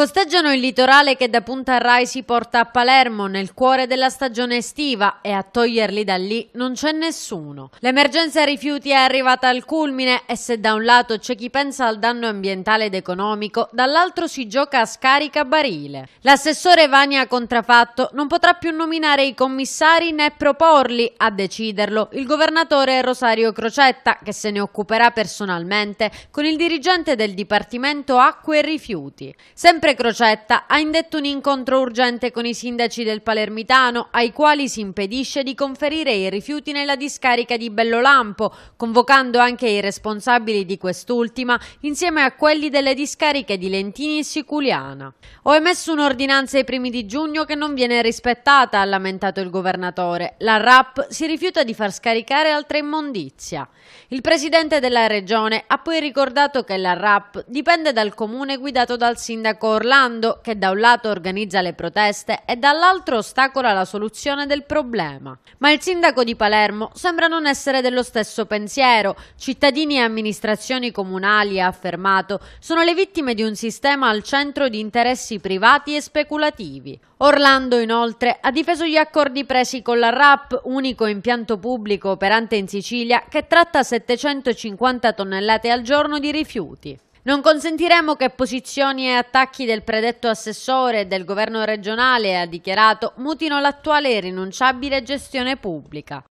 Costeggiano il litorale che da Punta Rai si porta a Palermo nel cuore della stagione estiva e a toglierli da lì non c'è nessuno. L'emergenza rifiuti è arrivata al culmine e se da un lato c'è chi pensa al danno ambientale ed economico, dall'altro si gioca a scarica barile. L'assessore Vania Contrafatto non potrà più nominare i commissari né proporli a deciderlo il governatore Rosario Crocetta che se ne occuperà personalmente con il dirigente del Dipartimento Acque e Rifiuti. Sempre Sempre Crocetta ha indetto un incontro urgente con i sindaci del Palermitano, ai quali si impedisce di conferire i rifiuti nella discarica di Bellolampo, convocando anche i responsabili di quest'ultima insieme a quelli delle discariche di Lentini e Siculiana. Ho emesso un'ordinanza ai primi di giugno che non viene rispettata, ha lamentato il governatore. La RAP si rifiuta di far scaricare altra immondizia. Il presidente della regione ha poi ricordato che la RAP dipende dal comune guidato dal sindaco Orlando che da un lato organizza le proteste e dall'altro ostacola la soluzione del problema. Ma il sindaco di Palermo sembra non essere dello stesso pensiero. Cittadini e amministrazioni comunali, ha affermato, sono le vittime di un sistema al centro di interessi privati e speculativi. Orlando inoltre ha difeso gli accordi presi con la RAP, unico impianto pubblico operante in Sicilia che tratta 750 tonnellate al giorno di rifiuti. Non consentiremo che posizioni e attacchi del predetto assessore e del governo regionale, ha dichiarato, mutino l'attuale irrinunciabile gestione pubblica.